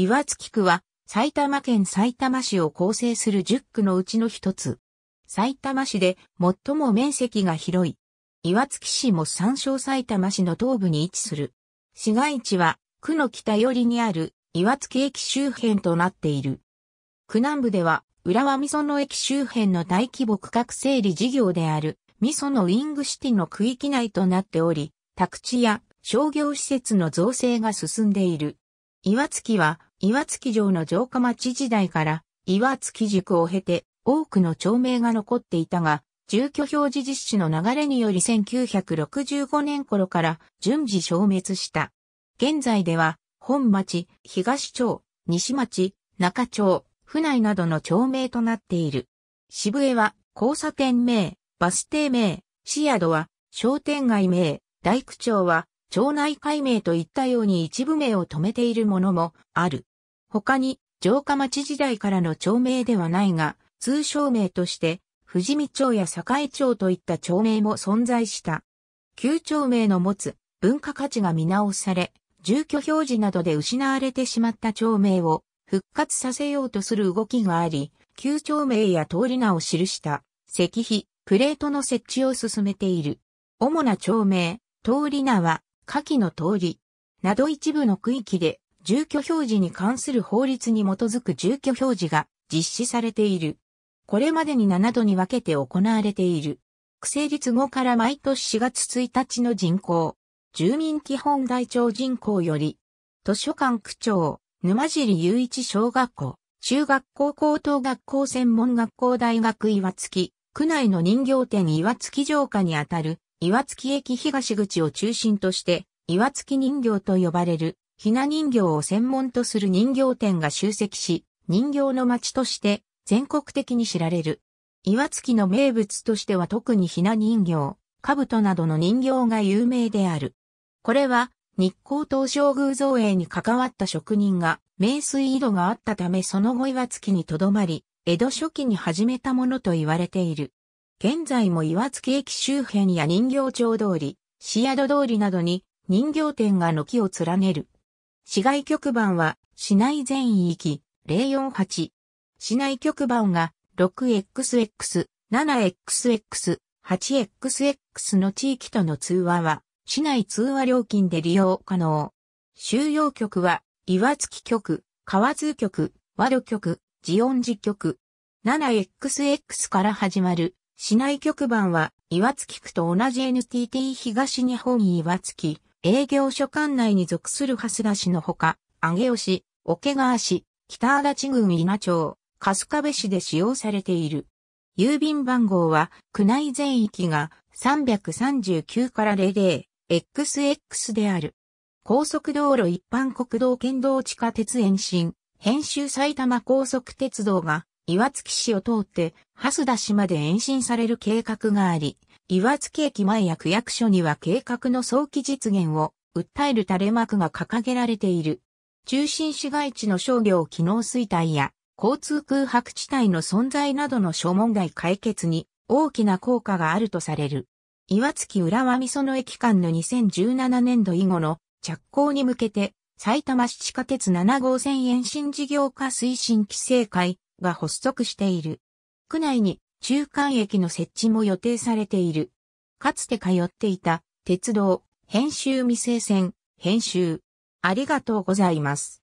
岩槻区は埼玉県埼玉市を構成する10区のうちの一つ。埼玉市で最も面積が広い。岩槻市も山椒埼玉市の東部に位置する。市街地は区の北寄りにある岩槻駅周辺となっている。区南部では浦和美の駅周辺の大規模区画整理事業である噌のウィングシティの区域内となっており、宅地や商業施設の造成が進んでいる。岩槻は岩槻城の城下町時代から岩槻塾を経て多くの町名が残っていたが、住居表示実施の流れにより1965年頃から順次消滅した。現在では、本町、東町、西町、中町、府内などの町名となっている。渋江は交差点名、バス停名、市宿は商店街名、大工町は町内解名といったように一部名を止めているものもある。他に、城下町時代からの町名ではないが、通称名として、富士見町や栄町といった町名も存在した。旧町名の持つ文化価値が見直され、住居表示などで失われてしまった町名を復活させようとする動きがあり、旧町名や通り名を記した石碑、プレートの設置を進めている。主な町名、通り名は下記の通り、など一部の区域で住居表示に関する法律に基づく住居表示が実施されている。これまでに7度に分けて行われている。区成立後から毎年4月1日の人口、住民基本台帳人口より、図書館区長、沼尻雄一小学校、中学校高等学校専門学校大学岩月、区内の人形店岩月城下にあたる岩槻駅東口を中心として、岩槻人形と呼ばれる、ひな人形を専門とする人形店が集積し、人形の街として全国的に知られる。岩槻の名物としては特にひな人形、兜などの人形が有名である。これは日光東照宮造営に関わった職人が名水井戸があったためその後岩槻に留まり、江戸初期に始めたものと言われている。現在も岩槻駅周辺や人形町通り、市宿通りなどに人形店が軒を連ねる。市外局番は市内全域048。市内局番が 6XX、7XX、8XX の地域との通話は市内通話料金で利用可能。収容局は岩槻局、河津局、和土局、ジオン寺局。7XX から始まる市内局番は、岩槻区と同じ NTT 東日本岩槻営業所管内に属する蓮田市のほか、上尾市、桶川市、北足立郡稲町、春日部市で使用されている。郵便番号は、区内全域が339から 00XX である。高速道路一般国道県道地下鉄延伸、編集埼玉高速鉄道が岩槻市を通って、蓮田市まで延伸される計画があり、岩槻駅前や区役所には計画の早期実現を訴える垂れ幕が掲げられている。中心市街地の商業機能衰退や交通空白地帯の存在などの諸問題解決に大きな効果があるとされる。岩槻浦和美園駅間の2017年度以後の着工に向けて埼玉市地下鉄7号線延伸事業化推進規制会が発足している。区内に中間駅の設置も予定されている。かつて通っていた鉄道、編集未成線、編集。ありがとうございます。